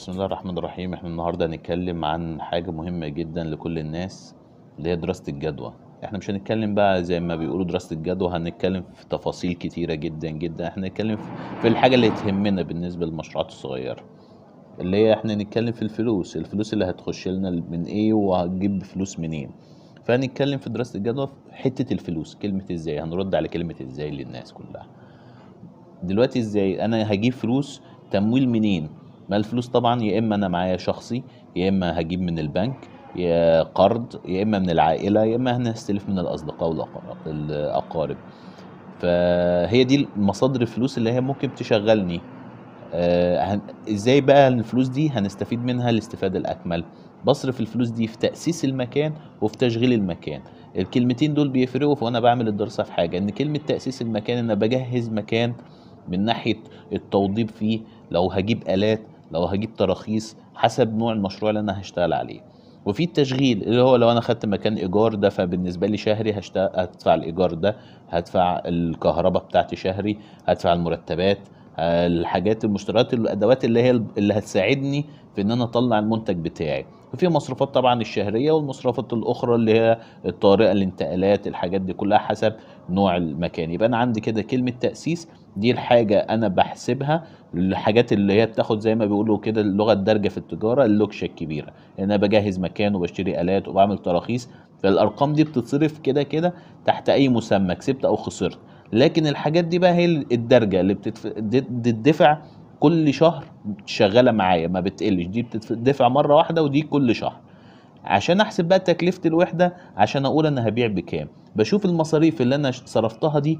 بسم الله الرحمن الرحيم احنا النهارده هنتكلم عن حاجه مهمه جدا لكل الناس اللي هي دراسه الجدوى احنا مش هنتكلم بقى زي ما بيقولوا دراسه الجدوى هنتكلم في تفاصيل كتيره جدا جدا احنا هنتكلم في الحاجه اللي تهمنا بالنسبه للمشروعات الصغيره اللي هي احنا هنتكلم في الفلوس الفلوس اللي هتخش لنا من ايه وهتجيب فلوس منين فهنتكلم في دراسه الجدوى في حته الفلوس كلمه ازاي هنرد على كلمه ازاي للناس كلها دلوقتي ازاي انا هجيب فلوس تمويل منين ما الفلوس طبعا يا اما انا معايا شخصي يا اما هجيب من البنك يا قرض يا اما من العائله يا اما هنستلف من الاصدقاء والاقارب فهي دي مصادر الفلوس اللي هي ممكن تشغلني آه، ازاي بقى الفلوس دي هنستفيد منها الاستفاده الاكمل بصرف الفلوس دي في تاسيس المكان وفي تشغيل المكان الكلمتين دول بيفرقوا وانا بعمل الدراسه في حاجه ان كلمه تاسيس المكان انا بجهز مكان من ناحيه التوضيب فيه لو هجيب الات لو هجيب تراخيص حسب نوع المشروع اللي انا هشتغل عليه وفي التشغيل اللي هو لو انا خدت مكان ايجار ده فبالنسبه لي شهري هشتغل هدفع الايجار ده هدفع الكهرباء بتاعتي شهري هدفع المرتبات الحاجات المشتريات الادوات اللي هي اللي هتساعدني في ان انا اطلع المنتج بتاعي وفي مصروفات طبعا الشهريه والمصروفات الاخرى اللي هي الطارئه الانتقالات الحاجات دي كلها حسب نوع المكان يبقى انا عندي كده كلمه تاسيس دي الحاجه انا بحسبها الحاجات اللي هي بتاخد زي ما بيقولوا كده اللغه الدارجه في التجاره اللوكشه الكبيره انا بجهز مكان وبشتري الات وبعمل تراخيص فالارقام دي بتتصرف كده كده تحت اي مسمى كسبت او خسرت لكن الحاجات دي بقى هي الدرجه اللي بتدفع كل شهر شغاله معايا ما بتقلش دي بتدفع مره واحده ودي كل شهر عشان احسب بقى تكلفه الوحده عشان اقول انا هبيع بكام بشوف المصاريف اللي انا صرفتها دي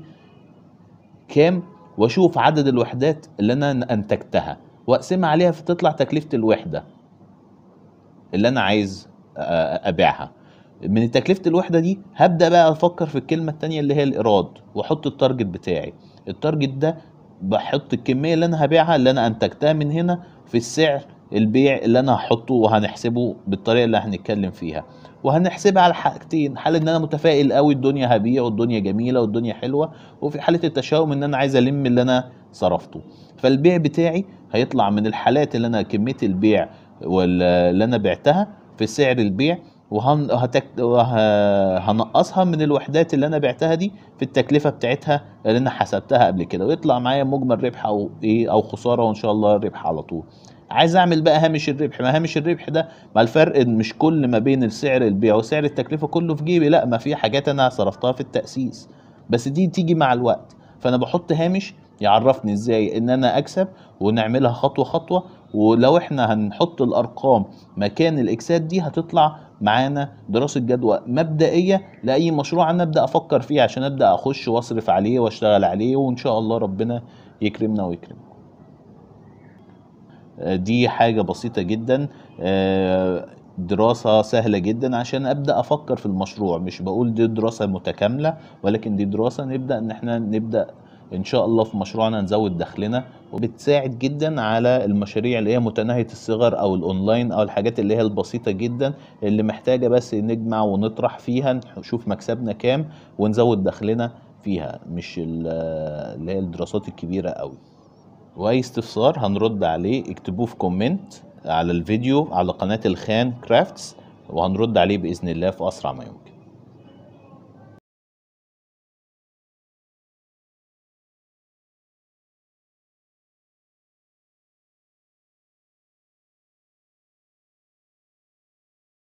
كام واشوف عدد الوحدات اللي انا انتجتها واقسمها عليها فتطلع تكلفه الوحده اللي انا عايز ابيعها من تكلفه الوحده دي هبدا بقى افكر في الكلمه الثانيه اللي هي الايراد واحط التارجت بتاعي التارجت ده بحط الكميه اللي انا هبيعها اللي انا انتجتها من هنا في السعر البيع اللي انا هحطه وهنحسبه بالطريقه اللي هنتكلم فيها وهنحسبها على حاجتين حاله ان انا متفائل قوي الدنيا هبيع والدنيا جميله والدنيا حلوه وفي حاله التشاؤم ان انا عايز الم اللي انا صرفته فالبيع بتاعي هيطلع من الحالات اللي انا كميه البيع واللي انا بعتها في سعر البيع وهنقصها من الوحدات اللي انا بعتها دي في التكلفه بتاعتها اللي انا حسبتها قبل كده ويطلع معايا مجمل ربح او ايه او خساره وان شاء الله ربح على طول عايز اعمل بقى هامش الربح ما هامش الربح ده ما الفرق مش كل ما بين السعر البيع وسعر التكلفه كله في جيبي لا ما في حاجات انا صرفتها في التاسيس بس دي تيجي مع الوقت فانا بحط هامش يعرفني ازاي ان انا اكسب ونعملها خطوه خطوه ولو احنا هنحط الارقام مكان الاكسات دي هتطلع معانا دراسه جدوى مبدئيه لاي مشروع انا ابدا افكر فيه عشان ابدا اخش واصرف عليه واشتغل عليه وان شاء الله ربنا يكرمنا ويكرمكم آه، دي حاجة بسيطة جدا آه، دراسة سهلة جدا عشان أبدأ أفكر في المشروع مش بقول دي دراسة متكاملة ولكن دي دراسة نبدأ إن احنا نبدأ ان شاء الله في مشروعنا نزود دخلنا وبتساعد جدا على المشاريع اللي هي متناهيه الصغر او الاونلاين او الحاجات اللي هي البسيطه جدا اللي محتاجه بس نجمع ونطرح فيها نشوف مكسبنا كام ونزود دخلنا فيها مش اللي هي الدراسات الكبيره قوي واي استفسار هنرد عليه اكتبوه في كومنت على الفيديو على قناه الخان كرافتس وهنرد عليه باذن الله في اسرع ما يمكن